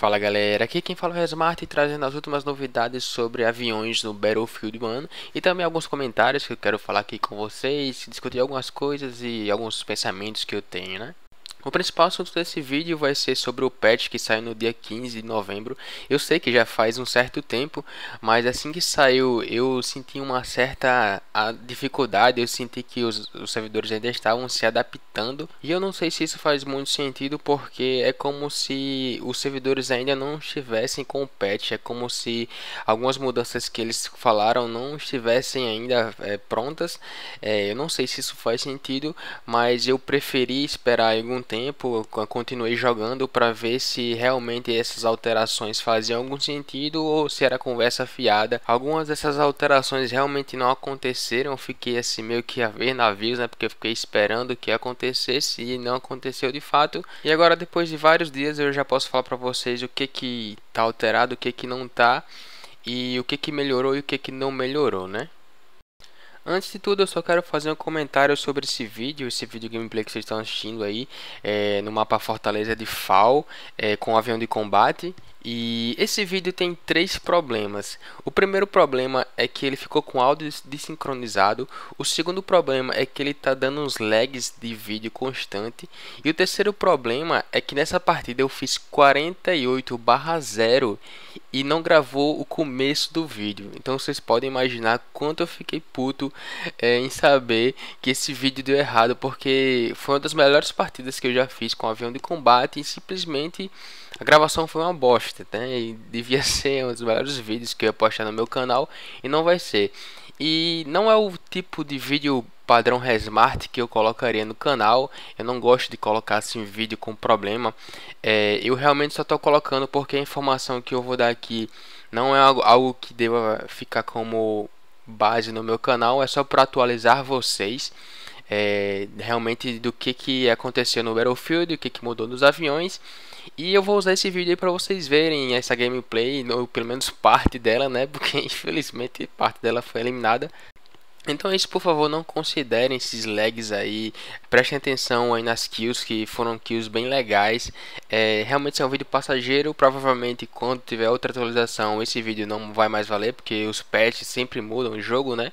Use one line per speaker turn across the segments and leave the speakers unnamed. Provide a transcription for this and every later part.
Fala galera, aqui quem fala é o Resmart trazendo as últimas novidades sobre aviões no Battlefield 1 e também alguns comentários que eu quero falar aqui com vocês, discutir algumas coisas e alguns pensamentos que eu tenho, né? O principal assunto desse vídeo vai ser sobre o patch que saiu no dia 15 de novembro. Eu sei que já faz um certo tempo, mas assim que saiu eu senti uma certa dificuldade, eu senti que os, os, servidores ainda estavam se adaptando. E eu não sei se isso faz muito sentido porque é como se os servidores ainda não estivessem com o patch, é como se algumas mudanças que eles falaram não estivessem ainda é, prontas. É, eu não sei se isso faz sentido, mas eu preferi esperar algum tempo, continuei jogando para ver se realmente essas alterações faziam algum sentido ou se era conversa fiada. Algumas dessas alterações realmente não aconteceram, fiquei assim meio que a ver navios, né? Porque eu fiquei esperando que acontecesse e não aconteceu de fato. E agora depois de vários dias eu já posso falar para vocês o que que tá alterado, o que que não tá e o que que melhorou e o que que não melhorou, né? Antes de tudo, eu só quero fazer um comentário sobre esse vídeo, esse vídeo gameplay que vocês estão assistindo aí, é, no mapa Fortaleza de FAL, é, eh, com avião de combate. E esse vídeo tem três problemas. O primeiro problema é que ele ficou com áudio desincronizado. O segundo problema é que ele está dando uns lags de vídeo constante. E o terceiro problema é que nessa partida eu fiz 48 barra 0 e não gravou o começo do vídeo. Então vocês podem imaginar quanto eu fiquei puto é, em saber que esse vídeo deu errado. Porque foi uma das melhores partidas que eu já fiz com avião de combate e simplesmente a gravação foi uma bosta, né? E devia ser um dos melhores vídeos que eu ia postar no meu canal e não vai ser. E não é o tipo de vídeo padrão Resmart que eu colocaria no canal. Eu não gosto de colocar assim vídeo com problema. É, eu realmente só estou colocando porque a informação que eu vou dar aqui não é algo, algo que deva ficar como base no meu canal. É só para atualizar vocês. É, realmente do que, que aconteceu no Battlefield, o que, que mudou nos aviões e eu vou usar esse vídeo aí pra vocês verem essa gameplay, ou pelo menos parte dela, né? Porque infelizmente parte dela foi eliminada. Então é isso, por favor, não considerem esses lags aí. Prestem atenção aí nas kills, que foram kills bem legais. É, realmente é um vídeo passageiro. Provavelmente quando tiver outra atualização, esse vídeo não vai mais valer, porque os patches sempre mudam o jogo, né?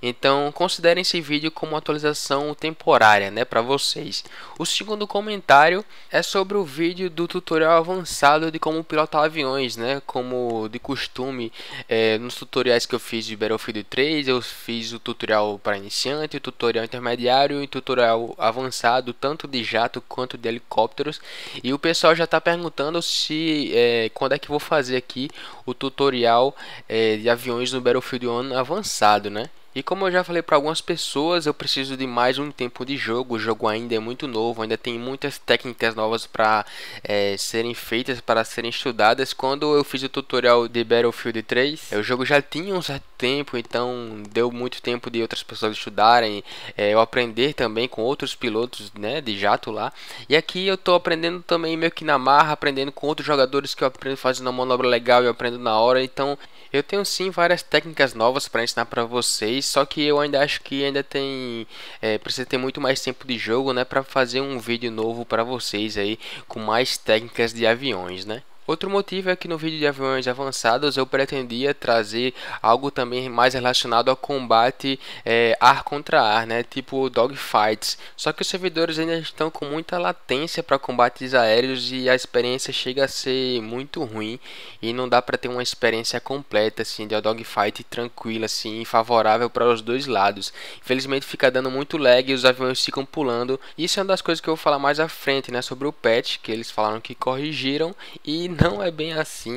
Então considerem esse vídeo como uma atualização temporária, né, para vocês. O segundo comentário é sobre o vídeo do tutorial avançado de como pilotar aviões, né? Como de costume, é, nos tutoriais que eu fiz de Battlefield 3, eu fiz o tutorial tutorial para iniciante, tutorial intermediário e tutorial avançado, tanto de jato quanto de helicópteros. E o pessoal já está perguntando se é, quando é que vou fazer aqui o tutorial é, de aviões no Battlefield 1 avançado, né? E como eu já falei para algumas pessoas, eu preciso de mais um tempo de jogo. O jogo ainda é muito novo, ainda tem muitas técnicas novas para é, serem feitas, para serem estudadas. Quando eu fiz o tutorial de Battlefield 3, o jogo já tinha um certo tempo, então deu muito tempo de outras pessoas estudarem, é, eu aprender também com outros pilotos né, de jato lá. E aqui eu estou aprendendo também meio que na marra, aprendendo com outros jogadores que eu aprendo fazendo uma manobra legal, eu aprendo na hora. Então eu tenho sim várias técnicas novas para ensinar para vocês só que eu ainda acho que ainda tem é, precisa ter muito mais tempo de jogo, né, para fazer um vídeo novo para vocês aí com mais técnicas de aviões, né? Outro motivo é que no vídeo de aviões avançados eu pretendia trazer algo também mais relacionado ao combate é, ar contra ar, né? tipo dogfights. Só que os servidores ainda estão com muita latência para combates aéreos e a experiência chega a ser muito ruim e não dá para ter uma experiência completa assim, de dogfight tranquila assim, favorável para os dois lados. Infelizmente fica dando muito lag e os aviões ficam pulando. Isso é uma das coisas que eu vou falar mais à frente né? sobre o patch, que eles falaram que corrigiram e não é bem assim,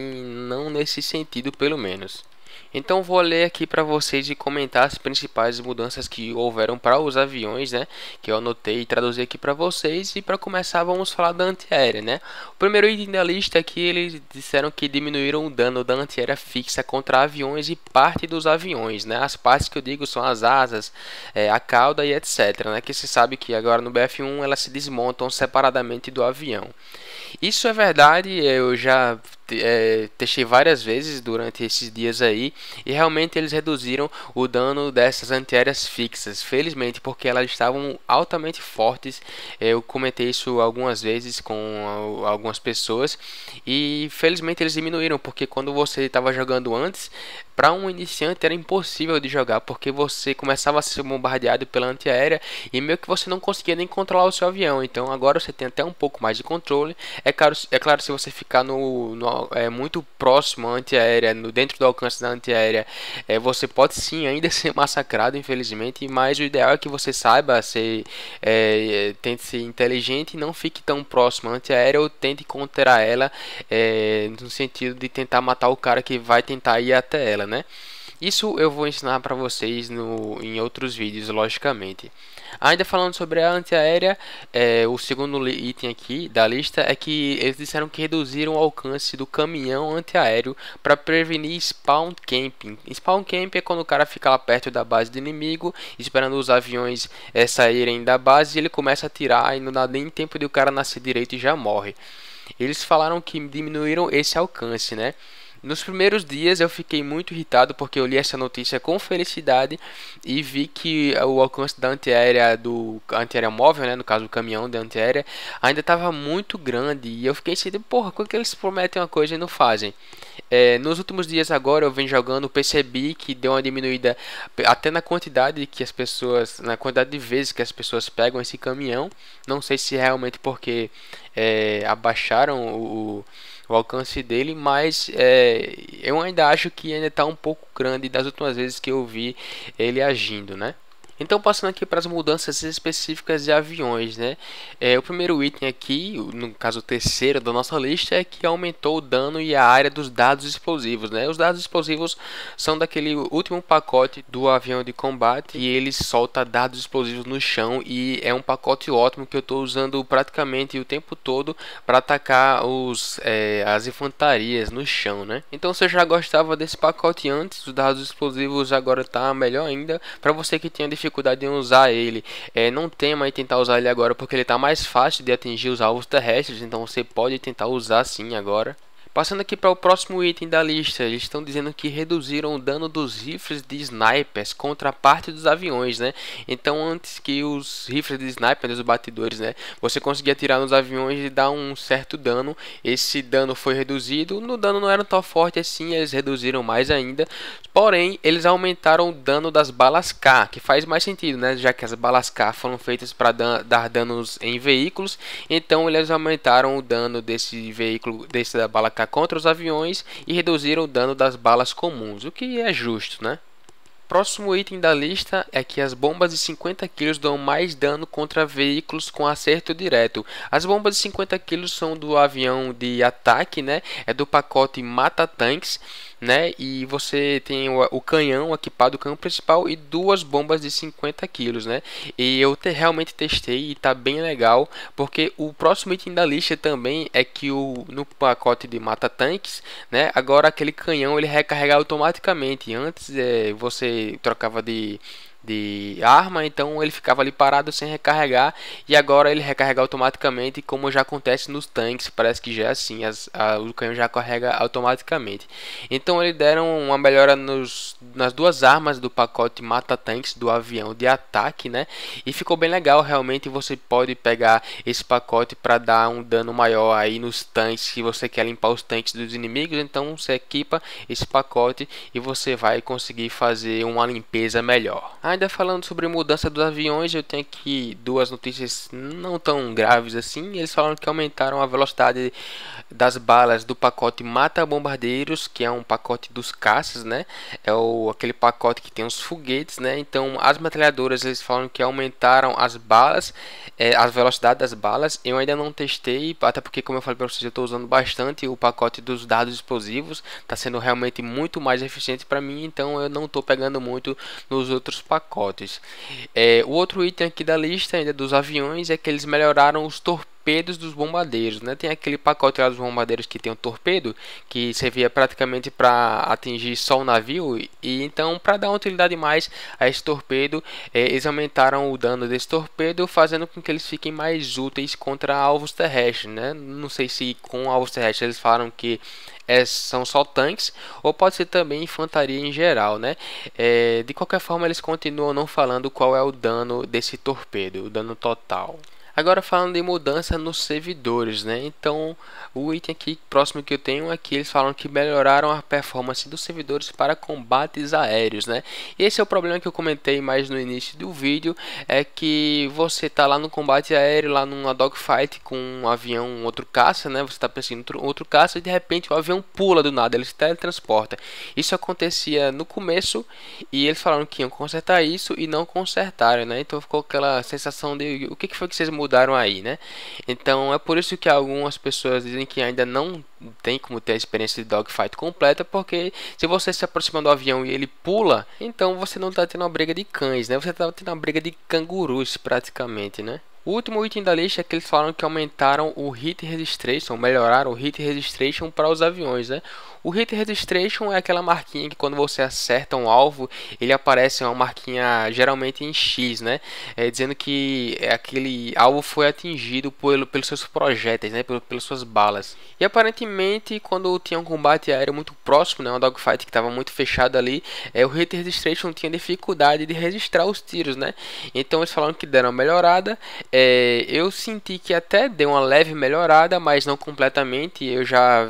não nesse sentido pelo menos. Então vou ler aqui para vocês e comentar as principais mudanças que houveram para os aviões, né? Que eu anotei e traduzi aqui para vocês. E para começar, vamos falar da antiaérea, né? O primeiro item da lista aqui, é eles disseram que diminuíram o dano da antiaérea fixa contra aviões e parte dos aviões, né? As partes que eu digo são as asas, é, a cauda e etc, né? Que se sabe que agora no BF1 elas se desmontam separadamente do avião. Isso é verdade, eu já é, testei várias vezes durante esses dias aí aí e realmente eles reduziram o dano dessas antiaéreas fixas, felizmente porque elas estavam altamente fortes. Eh, eu comentei isso algumas vezes com algumas pessoas e felizmente eles diminuíram porque quando você estava jogando antes para um iniciante era impossível de jogar, porque você começava a ser bombardeado pela antiaérea e meio que você não conseguia nem controlar o seu avião. Então agora você tem até um pouco mais de controle. É claro, é claro se você ficar no, no é, muito próximo à antiaérea, no, dentro do alcance da antiaérea, é, você pode sim ainda ser massacrado, infelizmente, mas o ideal é que você saiba, ser é, tente ser inteligente e não fique tão próximo à antiaérea ou tente conter ela é, no sentido de tentar matar o cara que vai tentar ir até ela né? Isso eu vou ensinar para vocês no, em outros vídeos, logicamente. Ainda falando sobre a antiaérea, é, o segundo item aqui da lista é que eles disseram que reduziram o alcance do caminhão antiaéreo para prevenir spawn camping. Spawn camping é quando o cara fica lá perto da base do inimigo, esperando os aviões é, saírem da base e ele começa a tirar e não dá nem tempo de o cara nascer direito e já morre. Eles falaram que diminuíram esse alcance, né? Nos primeiros dias eu fiquei muito irritado porque eu li essa notícia com felicidade e vi que o alcance da antiaérea do antiaérea móvel, né, no caso o caminhão da antiaérea, ainda estava muito grande e eu fiquei sentindo, assim, porra, quando é que eles prometem uma coisa e não fazem? É, nos últimos dias agora eu venho jogando, percebi que deu uma diminuída até na quantidade que as pessoas, na quantidade de vezes que as pessoas pegam esse caminhão. Não sei se realmente porque é, abaixaram o, o o alcance dele, mas é, eu ainda acho que ainda está um pouco grande das últimas vezes que eu vi ele agindo, né? Então passando aqui para as mudanças específicas de aviões, né? É, o primeiro item aqui, no caso o terceiro da nossa lista, é que aumentou o dano e a área dos dados explosivos, né? Os dados explosivos são daquele último pacote do avião de combate e ele solta dados explosivos no chão e é um pacote ótimo que eu estou usando praticamente o tempo todo para atacar os, é, as infantarias no chão, né? Então se você já gostava desse pacote antes, os dados explosivos agora tá melhor ainda para você que tinha dificuldade dificuldade em usar ele. É, não tema em tentar usar ele agora porque ele está mais fácil de atingir os alvos terrestres, então você pode tentar usar sim agora. Passando aqui para o próximo item da lista, eles estão dizendo que reduziram o dano dos rifles de snipers contra a parte dos aviões, né? Então antes que os rifles de snipers, né, os batidores, né? Você conseguia atirar nos aviões e dar um certo dano. Esse dano foi reduzido, no dano não era tão forte assim, eles reduziram mais ainda. Porém, eles aumentaram o dano das balas K, que faz mais sentido, né? Já que as balas K foram feitas para dan dar danos em veículos, então eles aumentaram o dano desse veículo, desse da bala K atacar contra os aviões e reduziram o dano das balas comuns, o que é justo, né? Próximo item da lista é que as bombas de 50 kg dão mais dano contra veículos com acerto direto. As bombas de 50 kg são do avião de ataque, né? É do pacote Mata Tanques né? E você tem o, o canhão equipado, o canhão principal e duas bombas de 50 quilos, né? E eu te, realmente testei e tá bem legal, porque o próximo item da lista também é que o no pacote de mata tanques, né? Agora aquele canhão ele recarrega automaticamente. Antes é, você trocava de de arma, então ele ficava ali parado sem recarregar e agora ele recarrega automaticamente, como já acontece nos tanques, parece que já é assim, as, a, o canhão já carrega automaticamente. Então eles deram uma melhora nos, nas duas armas do pacote mata-tanques do avião de ataque, né? E ficou bem legal, realmente você pode pegar esse pacote para dar um dano maior aí nos tanques, se você quer limpar os tanques dos inimigos, então você equipa esse pacote e você vai conseguir fazer uma limpeza melhor. Ainda falando sobre mudança dos aviões, eu tenho aqui duas notícias não tão graves assim. Eles falaram que aumentaram a velocidade das balas do pacote Mata Bombardeiros, que é um pacote dos caças, né? É o, aquele pacote que tem os foguetes, né? Então, as metralhadoras, eles falam que aumentaram as balas, é, a velocidade das balas. Eu ainda não testei, até porque, como eu falei para vocês, eu estou usando bastante o pacote dos dados explosivos. Está sendo realmente muito mais eficiente para mim, então eu não estou pegando muito nos outros pacotes pacotes. É, o outro item aqui da lista, ainda dos aviões, é que eles melhoraram os torpedos torpedos dos bombardeiros, né? Tem aquele pacote lá dos bombardeiros que tem um torpedo que servia praticamente para atingir só o navio e então para dar uma utilidade mais a esse torpedo, eh, eles aumentaram o dano desse torpedo, fazendo com que eles fiquem mais úteis contra alvos terrestres, né? Não sei se com alvos terrestres eles falaram que é, são só tanques, ou pode ser também infantaria em geral, né? É, de qualquer forma, eles continuam não falando qual é o dano desse torpedo, o dano total. Agora falando de mudança nos servidores, né? Então, o item aqui próximo que eu tenho aqui, é eles falam que melhoraram a performance dos servidores para combates aéreos, né? Esse é o problema que eu comentei mais no início do vídeo, é que você tá lá no combate aéreo, lá numa dogfight com um avião, um outro caça, né? Você tá perseguindo outro, outro caça e de repente o avião pula do nada, ele se teletransporta. Isso acontecia no começo e eles falaram que iam consertar isso e não consertaram, né? Então ficou aquela sensação de o que, que foi que vocês mudaram mudaram aí, né? Então é por isso que algumas pessoas dizem que ainda não tem como ter a experiência de dogfight completa, porque se você se aproxima do avião e ele pula, então você não está tendo uma briga de cães, né? Você está tendo uma briga de cangurus praticamente, né? O último item da lista é que eles falaram que aumentaram o hit registration, melhoraram o hit registration para os aviões, né? O hit registration é aquela marquinha que quando você acerta um alvo, ele aparece uma marquinha geralmente em X, né? É, dizendo que aquele alvo foi atingido pelo, pelos seus projéteis, né? Pelo, pelas suas balas. E aparentemente, quando tinha um combate aéreo muito próximo, né? Um dogfight que estava muito fechado ali, é, o hit registration tinha dificuldade de registrar os tiros, né? Então eles falaram que deram uma melhorada é, eu senti que até deu uma leve melhorada, mas não completamente. Eu já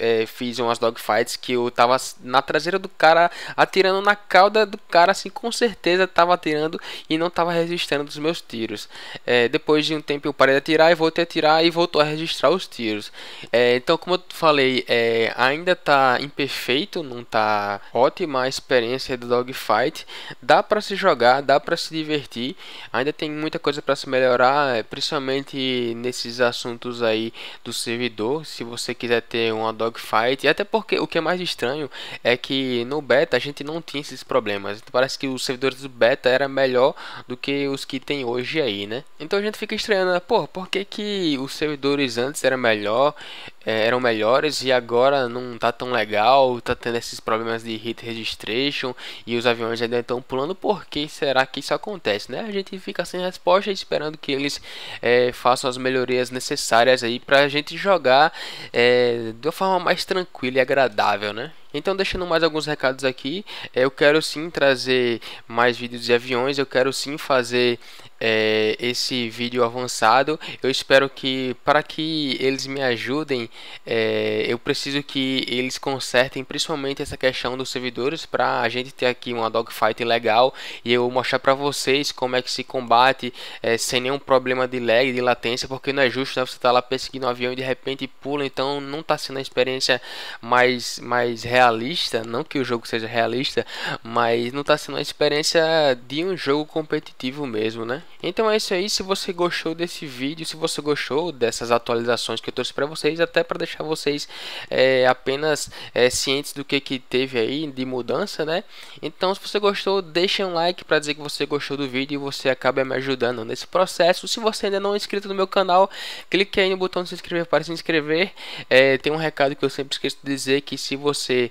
é, fiz umas dogfights que eu tava na traseira do cara, atirando na cauda do cara, assim, com certeza tava atirando e não tava resistindo dos meus tiros. É, depois de um tempo eu parei de atirar e voltei a atirar e voltou a registrar os tiros. É, então, como eu falei, é, ainda tá imperfeito, não tá ótima a experiência do dogfight. Dá para se jogar, dá para se divertir, ainda tem muita coisa para se melhorar, é, principalmente nesses assuntos aí do servidor. Se você quiser ter uma dog dogfight. E até porque o que é mais estranho é que no beta a gente não tinha esses problemas. Então, parece que os servidores do beta era melhor do que os que tem hoje aí, né? Então a gente fica estranhando, né? pô, por que, que os servidores antes era melhor é, eram melhores e agora não tá tão legal, tá tendo esses problemas de hit registration e os aviões ainda estão pulando, por que será que isso acontece, né? A gente fica sem resposta esperando que eles é, façam as melhorias necessárias aí pra gente jogar é, de uma forma mais tranquila e agradável, né? Então, deixando mais alguns recados aqui, eh, eu quero sim trazer mais vídeos de aviões, eu quero sim fazer é, esse vídeo avançado. Eu espero que, para que eles me ajudem, é, eu preciso que eles consertem principalmente essa questão dos servidores para a gente ter aqui uma dogfight legal e eu mostrar para vocês como é que se combate é, sem nenhum problema de lag, de latência, porque não é justo né? você estar tá lá perseguindo um avião e de repente pula, então não está sendo a experiência mais, mais real realista, não que o jogo seja realista, mas não está sendo uma experiência de um jogo competitivo mesmo, né? Então é isso aí, se você gostou desse vídeo, se você gostou dessas atualizações que eu trouxe para vocês, até para deixar vocês é, apenas é, cientes do que, que teve aí de mudança, né? Então se você gostou, deixa um like para dizer que você gostou do vídeo e você acaba me ajudando nesse processo. Se você ainda não é inscrito no meu canal, clique aí no botão de se inscrever para se inscrever. É, tem um recado que eu sempre esqueço de dizer que se você está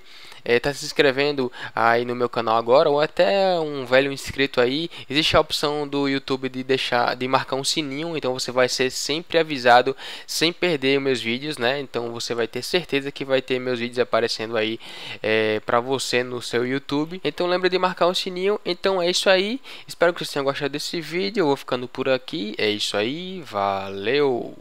é, tá se inscrevendo aí no meu canal agora ou até um velho inscrito aí, existe a opção do YouTube de deixar de marcar um sininho, então você vai ser sempre avisado sem perder meus vídeos, né? Então você vai ter certeza que vai ter meus vídeos aparecendo aí é, para você no seu YouTube. Então lembra de marcar o um sininho. Então é isso aí. Espero que vocês tenham gostado desse vídeo. Eu vou ficando por aqui. É isso aí. Valeu.